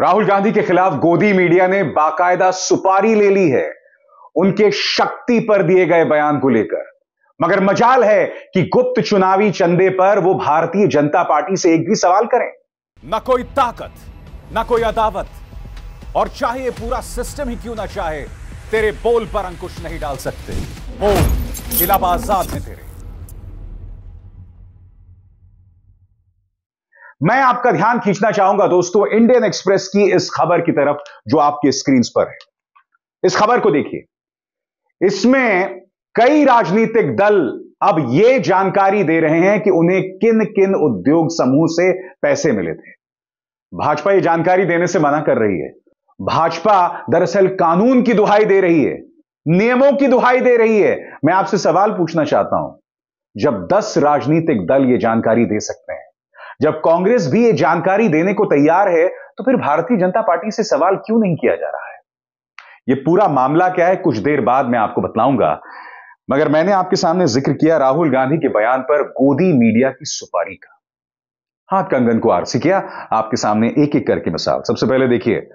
राहुल गांधी के खिलाफ गोदी मीडिया ने बाकायदा सुपारी ले ली है उनके शक्ति पर दिए गए बयान को लेकर मगर मजाल है कि गुप्त चुनावी चंदे पर वो भारतीय जनता पार्टी से एक भी सवाल करें न कोई ताकत न कोई अदावत और चाहे पूरा सिस्टम ही क्यों ना चाहे तेरे बोल पर अंकुश नहीं डाल सकते बोल इलाहाबाद में तेरे मैं आपका ध्यान खींचना चाहूंगा दोस्तों इंडियन एक्सप्रेस की इस खबर की तरफ जो आपके स्क्रीन पर है इस खबर को देखिए इसमें कई राजनीतिक दल अब यह जानकारी दे रहे हैं कि उन्हें किन किन उद्योग समूह से पैसे मिले थे भाजपा यह जानकारी देने से मना कर रही है भाजपा दरअसल कानून की दुहाई दे रही है नियमों की दुहाई दे रही है मैं आपसे सवाल पूछना चाहता हूं जब 10 राजनीतिक दल ये जानकारी दे सकते हैं जब कांग्रेस भी ये जानकारी देने को तैयार है तो फिर भारतीय जनता पार्टी से सवाल क्यों नहीं किया जा रहा है ये पूरा मामला क्या है कुछ देर बाद मैं आपको बतलाऊंगा मगर मैंने आपके सामने जिक्र किया राहुल गांधी के बयान पर गोदी मीडिया की सुपारी का हाथ कंगन को आरसी किया आपके सामने एक एक करके मिसाल सबसे पहले देखिए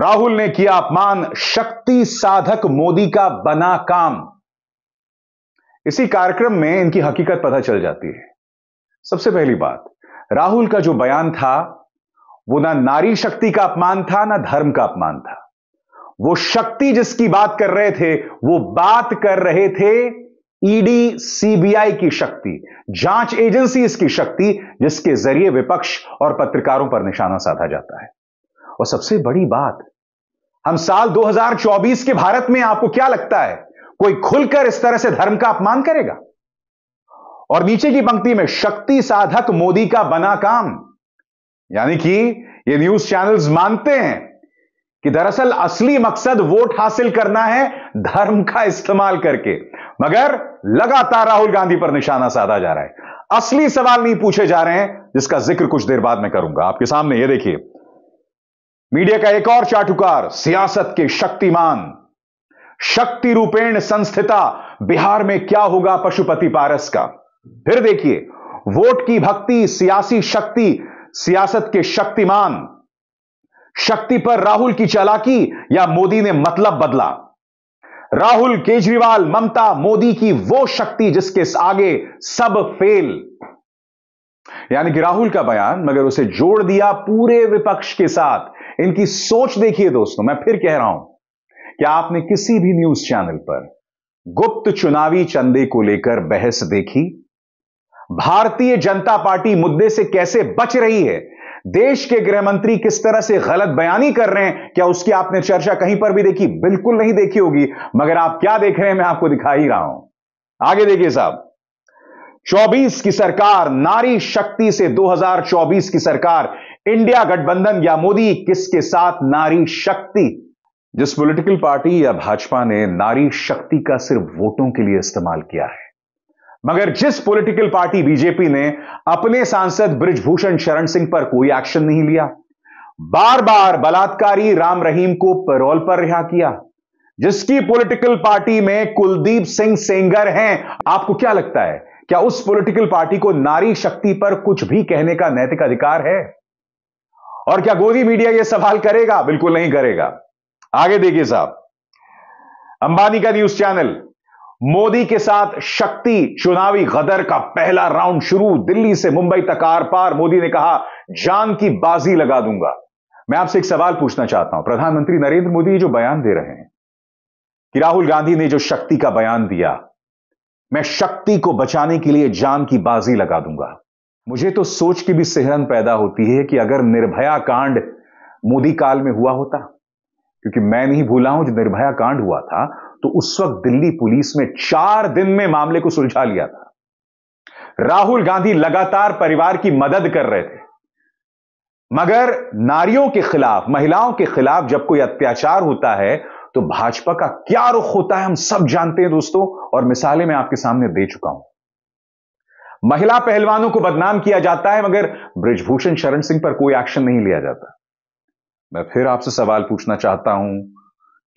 राहुल ने किया अपमान शक्ति साधक मोदी का बना काम इसी कार्यक्रम में इनकी हकीकत पता चल जाती है सबसे पहली बात राहुल का जो बयान था वो ना नारी शक्ति का अपमान था ना धर्म का अपमान था वो शक्ति जिसकी बात कर रहे थे वो बात कर रहे थे ईडी e सीबीआई की शक्ति जांच एजेंसी इसकी शक्ति जिसके जरिए विपक्ष और पत्रकारों पर निशाना साधा जाता है और सबसे बड़ी बात हम साल 2024 के भारत में आपको क्या लगता है कोई खुलकर इस तरह से धर्म का अपमान करेगा और नीचे की पंक्ति में शक्ति साधक मोदी का बना काम यानी कि ये न्यूज चैनल्स मानते हैं कि दरअसल असली मकसद वोट हासिल करना है धर्म का इस्तेमाल करके मगर लगातार राहुल गांधी पर निशाना साधा जा रहा है असली सवाल नहीं पूछे जा रहे हैं जिसका जिक्र कुछ देर बाद में करूंगा आपके सामने ये देखिए मीडिया का एक और चाटुकार सियासत के शक्तिमान शक्ति रूपेण संस्थिता बिहार में क्या होगा पशुपति पारस का फिर देखिए वोट की भक्ति सियासी शक्ति सियासत के शक्तिमान शक्ति पर राहुल की चालाकी या मोदी ने मतलब बदला राहुल केजरीवाल ममता मोदी की वो शक्ति जिसके आगे सब फेल यानी कि राहुल का बयान मगर उसे जोड़ दिया पूरे विपक्ष के साथ इनकी सोच देखिए दोस्तों मैं फिर कह रहा हूं कि आपने किसी भी न्यूज चैनल पर गुप्त चुनावी चंदे को लेकर बहस देखी भारतीय जनता पार्टी मुद्दे से कैसे बच रही है देश के गृह मंत्री किस तरह से गलत बयानी कर रहे हैं क्या उसकी आपने चर्चा कहीं पर भी देखी बिल्कुल नहीं देखी होगी मगर आप क्या देख रहे हैं मैं आपको दिखा ही रहा हूं आगे देखिए साहब 24 की सरकार नारी शक्ति से 2024 की सरकार इंडिया गठबंधन या मोदी किसके साथ नारी शक्ति जिस पॉलिटिकल पार्टी या भाजपा ने नारी शक्ति का सिर्फ वोटों के लिए इस्तेमाल किया है मगर जिस पॉलिटिकल पार्टी बीजेपी ने अपने सांसद ब्रिजभूषण शरण सिंह पर कोई एक्शन नहीं लिया बार बार बलात्कारी राम रहीम को पेरोल पर रिहा किया जिसकी पॉलिटिकल पार्टी में कुलदीप सिंह सेंगर हैं आपको क्या लगता है क्या उस पॉलिटिकल पार्टी को नारी शक्ति पर कुछ भी कहने का नैतिक अधिकार है और क्या गोदी मीडिया यह सवाल करेगा बिल्कुल नहीं करेगा आगे देखिए साहब अंबानी का न्यूज चैनल मोदी के साथ शक्ति चुनावी गदर का पहला राउंड शुरू दिल्ली से मुंबई तक आर पार मोदी ने कहा जान की बाजी लगा दूंगा मैं आपसे एक सवाल पूछना चाहता हूं प्रधानमंत्री नरेंद्र मोदी जो बयान दे रहे हैं कि राहुल गांधी ने जो शक्ति का बयान दिया मैं शक्ति को बचाने के लिए जान की बाजी लगा दूंगा मुझे तो सोच की भी सेहरन पैदा होती है कि अगर निर्भया कांड मोदी काल में हुआ होता क्योंकि मैं नहीं भूला हूं जो निर्भया कांड हुआ था तो उस वक्त दिल्ली पुलिस ने चार दिन में मामले को सुलझा लिया था राहुल गांधी लगातार परिवार की मदद कर रहे थे मगर नारियों के खिलाफ महिलाओं के खिलाफ जब कोई अत्याचार होता है तो भाजपा का क्या रुख होता है हम सब जानते हैं दोस्तों और मिसालें मैं आपके सामने दे चुका हूं महिला पहलवानों को बदनाम किया जाता है मगर ब्रजभूषण शरण सिंह पर कोई एक्शन नहीं लिया जाता मैं फिर आपसे सवाल पूछना चाहता हूं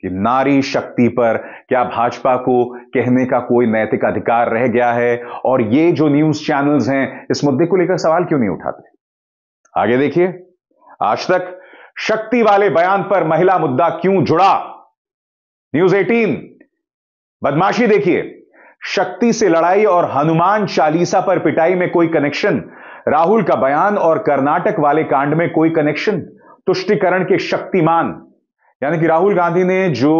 कि नारी शक्ति पर क्या भाजपा को कहने का कोई नैतिक अधिकार रह गया है और ये जो न्यूज चैनल्स हैं इस मुद्दे को लेकर सवाल क्यों नहीं उठाते आगे देखिए आज तक शक्ति वाले बयान पर महिला मुद्दा क्यों जुड़ा न्यूज 18 बदमाशी देखिए शक्ति से लड़ाई और हनुमान चालीसा पर पिटाई में कोई कनेक्शन राहुल का बयान और कर्नाटक वाले कांड में कोई कनेक्शन तुष्टिकरण के शक्तिमान यानी कि राहुल गांधी ने जो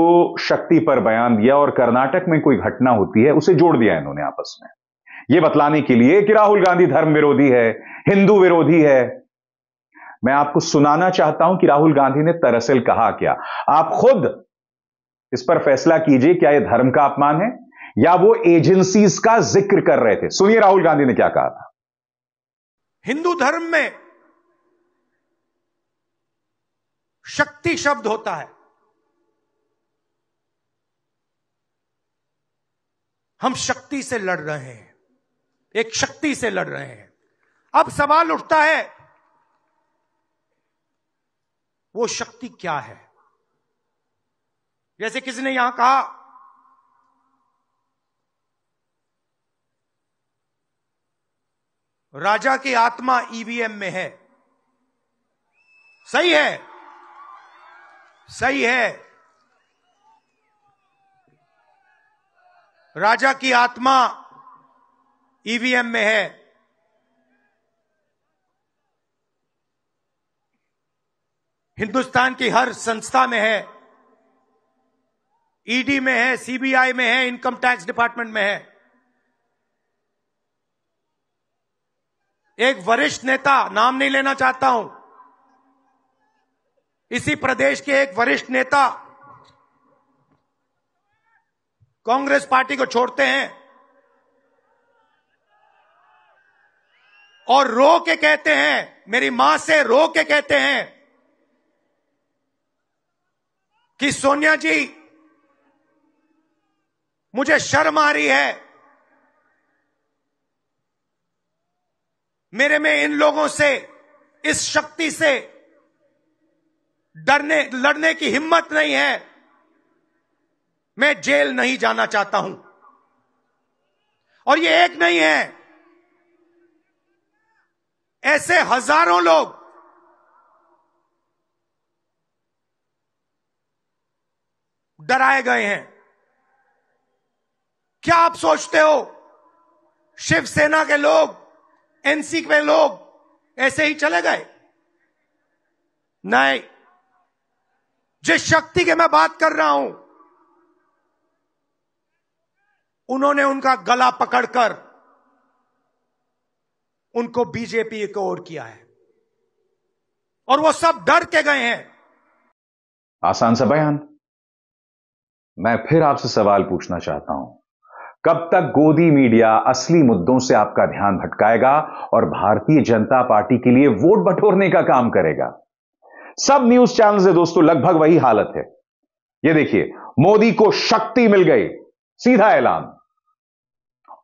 शक्ति पर बयान दिया और कर्नाटक में कोई घटना होती है उसे जोड़ दिया इन्होंने आपस में यह बतलाने के लिए कि राहुल गांधी धर्म विरोधी है हिंदू विरोधी है मैं आपको सुनाना चाहता हूं कि राहुल गांधी ने दरअसल कहा क्या आप खुद इस पर फैसला कीजिए क्या यह धर्म का अपमान है या वो एजेंसीज का जिक्र कर रहे थे सुनिए राहुल गांधी ने क्या कहा था हिंदू धर्म में शक्ति शब्द होता है हम शक्ति से लड़ रहे हैं एक शक्ति से लड़ रहे हैं अब सवाल उठता है वो शक्ति क्या है जैसे किसी ने यहां कहा राजा की आत्मा ईवीएम में है सही है सही है राजा की आत्मा ईवीएम में है हिंदुस्तान की हर संस्था में है ईडी में है सीबीआई में है इनकम टैक्स डिपार्टमेंट में है एक वरिष्ठ नेता नाम नहीं लेना चाहता हूं इसी प्रदेश के एक वरिष्ठ नेता कांग्रेस पार्टी को छोड़ते हैं और रो के कहते हैं मेरी मां से रो के कहते हैं कि सोनिया जी मुझे शर्म आ रही है मेरे में इन लोगों से इस शक्ति से डरने लड़ने की हिम्मत नहीं है मैं जेल नहीं जाना चाहता हूं और ये एक नहीं है ऐसे हजारों लोग डराए गए हैं क्या आप सोचते हो शिवसेना के लोग एनसी के लोग ऐसे ही चले गए नहीं जिस शक्ति की मैं बात कर रहा हूं उन्होंने उनका गला पकड़कर उनको बीजेपी को ओर किया है और वो सब डर के गए हैं आसान सा बयान मैं फिर आपसे सवाल पूछना चाहता हूं कब तक गोदी मीडिया असली मुद्दों से आपका ध्यान भटकाएगा और भारतीय जनता पार्टी के लिए वोट बटोरने का काम करेगा सब न्यूज चैनल से दोस्तों लगभग वही हालत है ये देखिए मोदी को शक्ति मिल गई सीधा ऐलान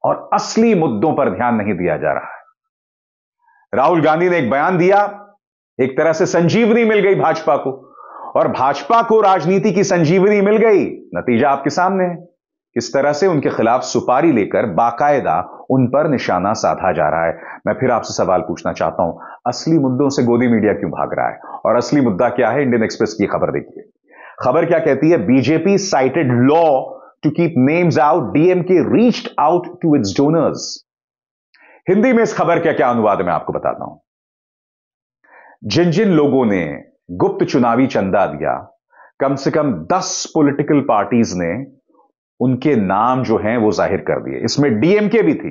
और असली मुद्दों पर ध्यान नहीं दिया जा रहा है राहुल गांधी ने एक बयान दिया एक तरह से संजीवनी मिल गई भाजपा को और भाजपा को राजनीति की संजीवनी मिल गई नतीजा आपके सामने है किस तरह से उनके खिलाफ सुपारी लेकर बाकायदा उन पर निशाना साधा जा रहा है मैं फिर आपसे सवाल पूछना चाहता हूं असली मुद्दों से गोदी मीडिया क्यों भाग रहा है और असली मुद्दा क्या है इंडियन एक्सप्रेस की खबर देखिए खबर क्या कहती है BJP cited law to keep names out DMK reached out to its donors Hindi में इस खबर क्या क्या अनुवाद मैं आपको बताता हूं जिन जिन लोगों ने गुप्त चुनावी चंदा दिया कम से कम दस पॉलिटिकल पार्टीज ने उनके नाम जो हैं वो जाहिर कर दिए इसमें डीएमके भी थी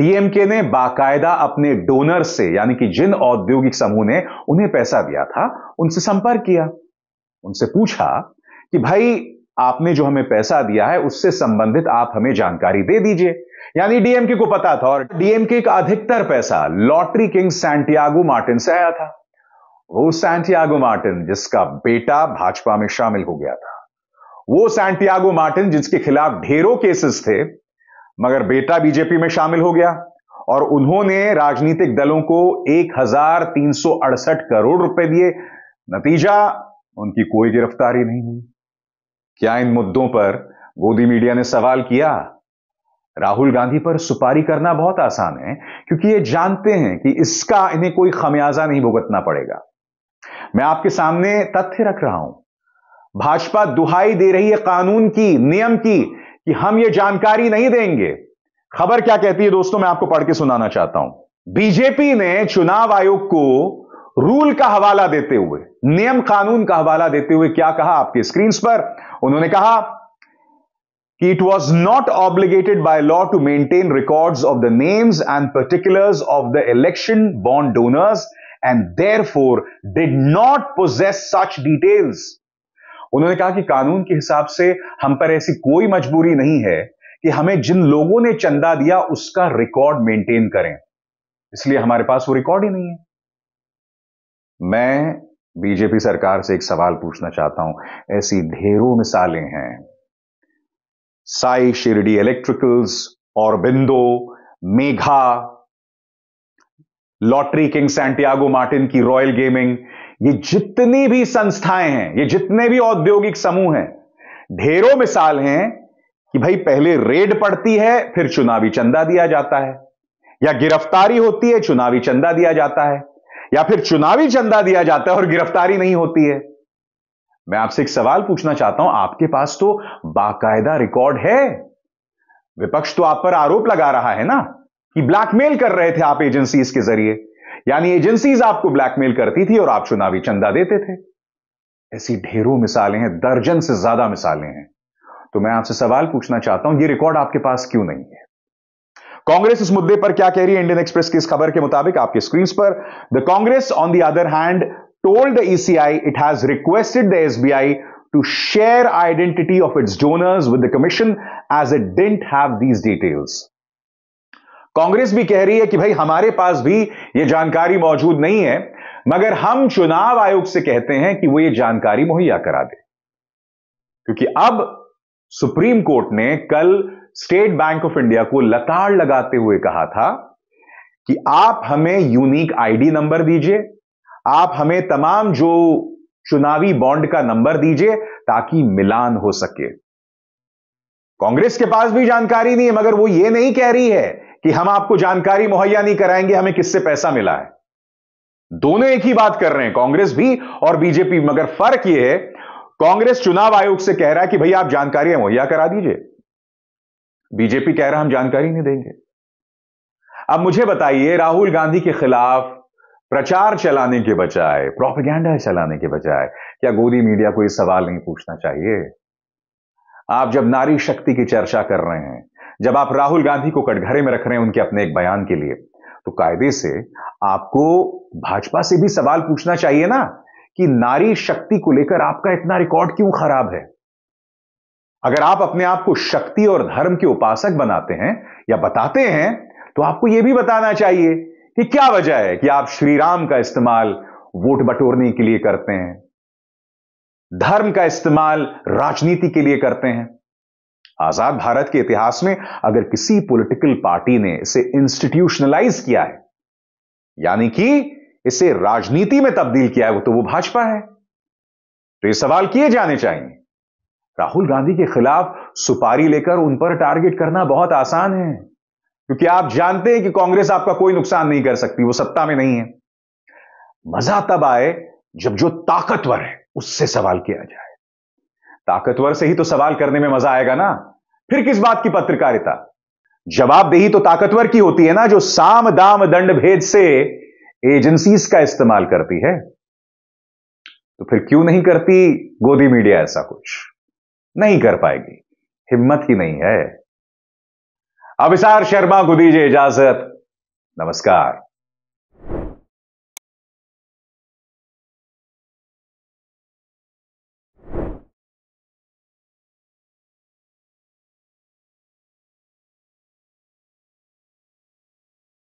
डीएमके ने बाकायदा अपने डोनर से यानी कि जिन औद्योगिक समूह ने उन्हें पैसा दिया था उनसे संपर्क किया उनसे पूछा कि भाई आपने जो हमें पैसा दिया है उससे संबंधित आप हमें जानकारी दे दीजिए यानी डीएमके को पता था और डीएमके का अधिकतर पैसा लॉटरी किंग सैंटियागो मार्टिन से आया था वो सैंटियागो मार्टिन जिसका बेटा भाजपा में शामिल हो गया था वो सैंटियागो मार्टिन जिसके खिलाफ ढेरों केसेस थे मगर बेटा बीजेपी में शामिल हो गया और उन्होंने राजनीतिक दलों को एक करोड़ रुपए दिए नतीजा उनकी कोई गिरफ्तारी नहीं हुई क्या इन मुद्दों पर गोदी मीडिया ने सवाल किया राहुल गांधी पर सुपारी करना बहुत आसान है क्योंकि ये जानते हैं कि इसका इन्हें कोई खमियाजा नहीं भुगतना पड़ेगा मैं आपके सामने तथ्य रख रहा हूं भाजपा दुहाई दे रही है कानून की नियम की कि हम ये जानकारी नहीं देंगे खबर क्या कहती है दोस्तों मैं आपको पढ़ के सुनाना चाहता हूं बीजेपी ने चुनाव आयोग को रूल का हवाला देते हुए नियम कानून का हवाला देते हुए क्या कहा आपके स्क्रीन पर उन्होंने कहा कि it was not obligated by law to maintain records of the names and particulars of the election bond donors and therefore did not possess such details उन्होंने कहा कि कानून के हिसाब से हम पर ऐसी कोई मजबूरी नहीं है कि हमें जिन लोगों ने चंदा दिया उसका रिकॉर्ड मेंटेन करें इसलिए हमारे पास वो रिकॉर्ड ही नहीं है मैं बीजेपी सरकार से एक सवाल पूछना चाहता हूं ऐसी ढेरों मिसालें हैं साई शिरडी इलेक्ट्रिकल्स और बिंदो Megha lottery king Santiago Martin की रॉयल गेमिंग ये जितनी भी संस्थाएं हैं ये जितने भी औद्योगिक समूह हैं ढेरों मिसाल हैं कि भाई पहले रेड पड़ती है फिर चुनावी चंदा दिया जाता है या गिरफ्तारी होती है चुनावी चंदा दिया जाता है या फिर चुनावी चंदा दिया जाता है और गिरफ्तारी नहीं होती है मैं आपसे एक सवाल पूछना चाहता हूं आपके पास तो बाकायदा रिकॉर्ड है विपक्ष तो आप पर आरोप लगा रहा है ना कि ब्लैकमेल कर रहे थे आप एजेंसी के जरिए यानी एजेंसीज आपको ब्लैकमेल करती थी और आप चुनावी चंदा देते थे ऐसी ढेरों मिसालें हैं दर्जन से ज्यादा मिसालें हैं तो मैं आपसे सवाल पूछना चाहता हूं ये रिकॉर्ड आपके पास क्यों नहीं है कांग्रेस इस मुद्दे पर क्या कह रही है इंडियन एक्सप्रेस की इस खबर के मुताबिक आपके स्क्रीन पर the Congress on the other hand told the ECI it has requested the SBI to share identity of its donors with the commission as it didn't have these details Congress भी कह रही है कि भाई हमारे पास भी ये जानकारी मौजूद नहीं है मगर हम चुनाव आयोग से कहते हैं कि वो ये जानकारी मुहैया करा दे क्योंकि अब सुप्रीम कोर्ट ने कल स्टेट बैंक ऑफ इंडिया को लताड़ लगाते हुए कहा था कि आप हमें यूनिक आईडी नंबर दीजिए आप हमें तमाम जो चुनावी बॉन्ड का नंबर दीजिए ताकि मिलान हो सके कांग्रेस के पास भी जानकारी नहीं है मगर वो ये नहीं कह रही है कि हम आपको जानकारी मुहैया नहीं कराएंगे हमें किससे पैसा मिला है दोनों एक ही बात कर रहे हैं कांग्रेस भी और बीजेपी मगर फर्क यह है कांग्रेस चुनाव आयोग से कह रहा है कि भैया आप जानकारी मुहैया करा दीजिए बीजेपी कह रहा हम जानकारी नहीं देंगे अब मुझे बताइए राहुल गांधी के खिलाफ प्रचार चलाने के बजाय प्रोपेगेंडा चलाने के बजाय क्या गोदी मीडिया को यह सवाल नहीं पूछना चाहिए आप जब नारी शक्ति की चर्चा कर रहे हैं जब आप राहुल गांधी को कटघरे में रख रहे हैं उनके अपने एक बयान के लिए तो कायदे से आपको भाजपा से भी सवाल पूछना चाहिए ना कि नारी शक्ति को लेकर आपका इतना रिकॉर्ड क्यों खराब है अगर आप अपने आप को शक्ति और धर्म के उपासक बनाते हैं या बताते हैं तो आपको यह भी बताना चाहिए कि क्या वजह है कि आप श्री राम का इस्तेमाल वोट बटोरने के लिए करते हैं धर्म का इस्तेमाल राजनीति के लिए करते हैं आजाद भारत के इतिहास में अगर किसी पॉलिटिकल पार्टी ने इसे इंस्टीट्यूशनलाइज किया है यानी कि इसे राजनीति में तब्दील किया है वो तो वो भाजपा है तो ये सवाल किए जाने चाहिए राहुल गांधी के खिलाफ सुपारी लेकर उन पर टारगेट करना बहुत आसान है क्योंकि आप जानते हैं कि कांग्रेस आपका कोई नुकसान नहीं कर सकती वो सत्ता में नहीं है मजा तब आए जब जो ताकतवर है उससे सवाल किया जाए ताकतवर से ही तो सवाल करने में मजा आएगा ना फिर किस बात की पत्रकारिता जवाबदेही तो ताकतवर की होती है ना जो साम दाम दंड भेद से एजेंसीज का इस्तेमाल करती है तो फिर क्यों नहीं करती गोदी मीडिया ऐसा कुछ नहीं कर पाएगी हिम्मत ही नहीं है अभिसार शर्मा को दीजिए इजाजत नमस्कार